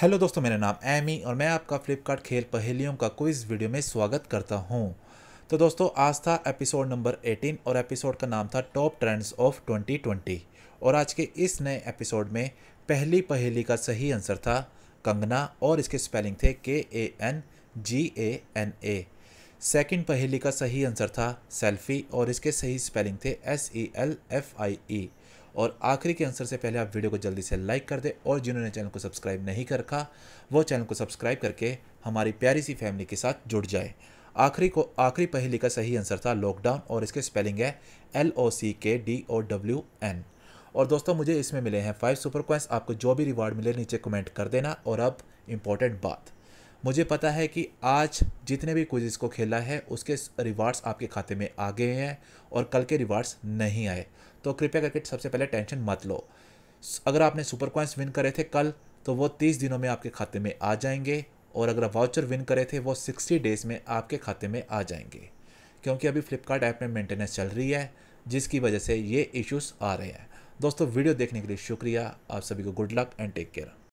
hello दोस्तों मेरा नाम एमी और मैं आपका फ्लिपकार्ट खेल पहेलियों का कोई वीडियो में स्वागत करता हूं तो दोस्तों आज था एपिसोड नंबर 18 और एपिसोड का नाम था टॉप ट्रेंड्स ऑफ 2020 और आज के इस नए एपिसोड में पहली पहेली का सही आंसर था कंगना और इसके स्पेलिंग थे K A N G A N A second पहेली का सही आंसर था सेल्फी और इसके सही स्पेलिंग थे S E L F I E और आखिरी के आंसर से पहले आप वीडियो को जल्दी से लाइक कर दें और जिन्होंने चैनल को सब्सक्राइब नहीं कर रखा वो चैनल को सब्सक्राइब करके हमारी प्यारी सी फैमिली के साथ जुड़ जाए आखिरी को आखिरी पहेली का सही आंसर था लॉकडाउन और इसके स्पेलिंग है एल ओ सी के डी ओ डब्ल्यू एन और दोस्तों मुझे इसमें मिले हैं फाइव सुपर क्वेंस आपको जो भी रिवार्ड मिले नीचे कमेंट कर देना और अब इम्पॉर्टेंट बात मुझे पता है कि आज जितने भी क्विज़ को खेला है उसके रिवार्ड्स आपके खाते में आ गए हैं और कल के रिवार्ड्स नहीं आए तो कृपया करके सबसे पहले टेंशन मत लो अगर आपने सुपर कॉइन्स विन करे थे कल तो वो तीस दिनों में आपके खाते में आ जाएंगे और अगर वाउचर विन करे थे वो सिक्सटी डेज़ में आपके खाते में आ जाएंगे क्योंकि अभी फ्लिपकार्ट ऐप में मेंटेनेंस चल रही है जिसकी वजह से ये इश्यूज़ आ रहे हैं दोस्तों वीडियो देखने के लिए शुक्रिया आप सभी को good luck and take care